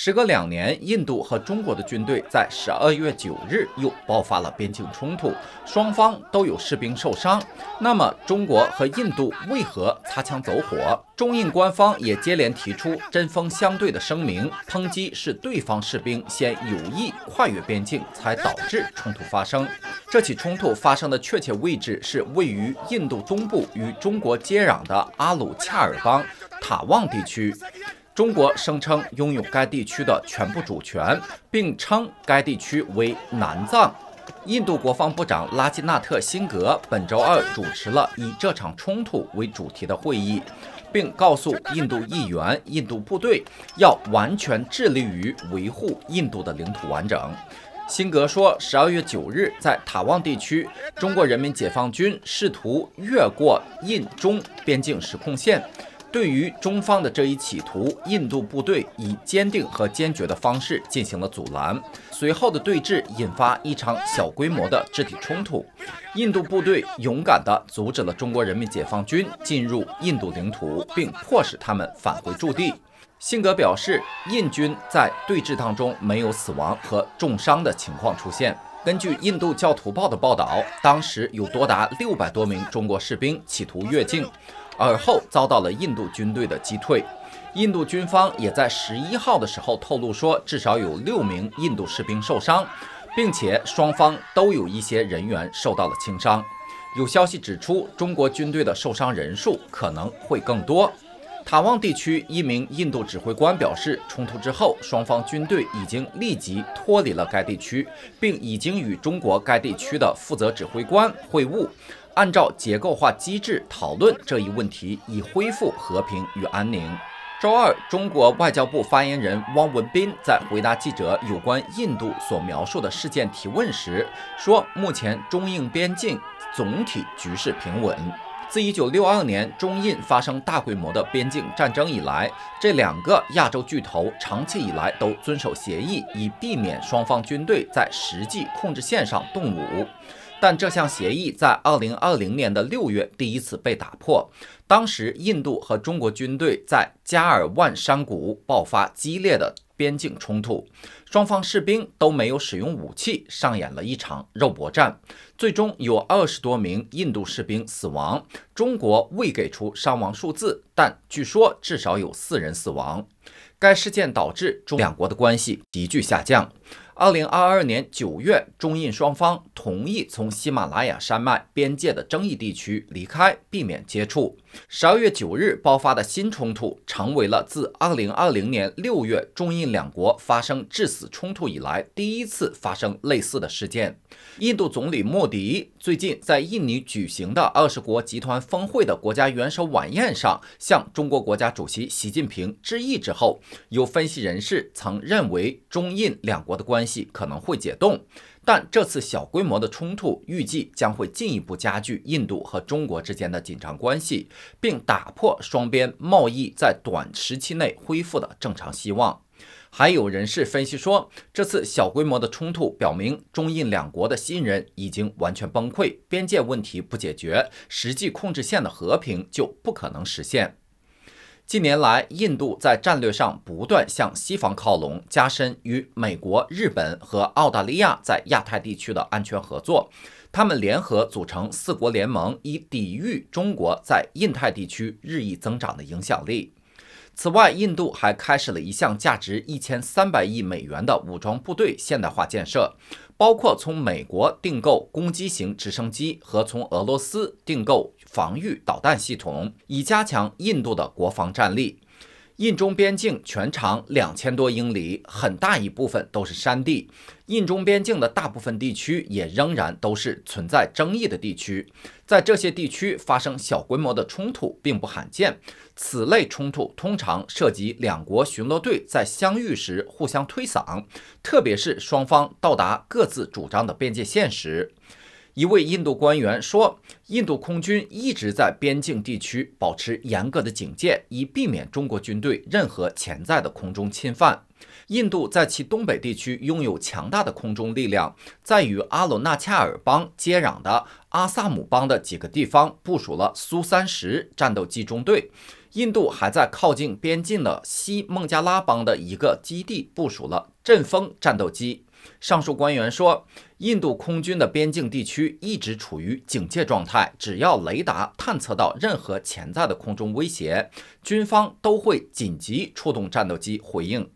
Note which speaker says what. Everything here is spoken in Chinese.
Speaker 1: 时隔两年，印度和中国的军队在十二月九日又爆发了边境冲突，双方都有士兵受伤。那么，中国和印度为何擦枪走火？中印官方也接连提出针锋相对的声明，抨击是对方士兵先有意跨越边境，才导致冲突发生。这起冲突发生的确切位置是位于印度东部与中国接壤的阿鲁恰尔邦塔旺地区。中国声称拥有该地区的全部主权，并称该地区为南藏。印度国防部长拉基纳特·辛格本周二主持了以这场冲突为主题的会议，并告诉印度议员，印度部队要完全致力于维护印度的领土完整。辛格说十二月九日在塔旺地区，中国人民解放军试图越过印中边境实控线。对于中方的这一企图，印度部队以坚定和坚决的方式进行了阻拦。随后的对峙引发一场小规模的肢体冲突，印度部队勇敢地阻止了中国人民解放军进入印度领土，并迫使他们返回驻地。辛格表示，印军在对峙当中没有死亡和重伤的情况出现。根据《印度教徒报》的报道，当时有多达六百多名中国士兵企图越境。而后遭到了印度军队的击退，印度军方也在十一号的时候透露说，至少有六名印度士兵受伤，并且双方都有一些人员受到了轻伤。有消息指出，中国军队的受伤人数可能会更多。塔旺地区一名印度指挥官表示，冲突之后，双方军队已经立即脱离了该地区，并已经与中国该地区的负责指挥官会晤。按照结构化机制讨论这一问题，以恢复和平与安宁。周二，中国外交部发言人汪文斌在回答记者有关印度所描述的事件提问时说：“目前中印边境总体局势平稳。自1962年中印发生大规模的边境战争以来，这两个亚洲巨头长期以来都遵守协议，以避免双方军队在实际控制线上动武。”但这项协议在二零二零年的六月第一次被打破，当时印度和中国军队在加尔万山谷爆发激烈的边境冲突，双方士兵都没有使用武器，上演了一场肉搏战，最终有二十多名印度士兵死亡，中国未给出伤亡数字，但据说至少有四人死亡。该事件导致中两国的关系急剧下降。二零二二年九月，中印双方同意从喜马拉雅山脉边界的争议地区离开，避免接触。十二月九日爆发的新冲突，成为了自二零二零年六月中印两国发生致死冲突以来第一次发生类似的事件。印度总理莫迪。最近在印尼举行的二十国集团峰会的国家元首晚宴上，向中国国家主席习近平致意之后，有分析人士曾认为中印两国的关系可能会解冻。但这次小规模的冲突预计将会进一步加剧印度和中国之间的紧张关系，并打破双边贸易在短时期内恢复的正常希望。还有人士分析说，这次小规模的冲突表明，中印两国的信任已经完全崩溃。边界问题不解决，实际控制线的和平就不可能实现。近年来，印度在战略上不断向西方靠拢，加深与美国、日本和澳大利亚在亚太地区的安全合作。他们联合组成四国联盟，以抵御中国在印太地区日益增长的影响力。此外，印度还开始了一项价值一千三百亿美元的武装部队现代化建设，包括从美国订购攻击型直升机和从俄罗斯订购防御导弹系统，以加强印度的国防战力。印中边境全长两千多英里，很大一部分都是山地。印中边境的大部分地区也仍然都是存在争议的地区，在这些地区发生小规模的冲突并不罕见。此类冲突通常涉及两国巡逻队在相遇时互相推搡，特别是双方到达各自主张的边界线时。一位印度官员说：“印度空军一直在边境地区保持严格的警戒，以避免中国军队任何潜在的空中侵犯。印度在其东北地区拥有强大的空中力量，在与阿鲁纳恰尔邦接壤的阿萨姆邦的几个地方部署了苏 -30 战斗机中队。印度还在靠近边境的西孟加拉邦的一个基地部署了阵风战斗机。”上述官员说，印度空军的边境地区一直处于警戒状态，只要雷达探测到任何潜在的空中威胁，军方都会紧急出动战斗机回应。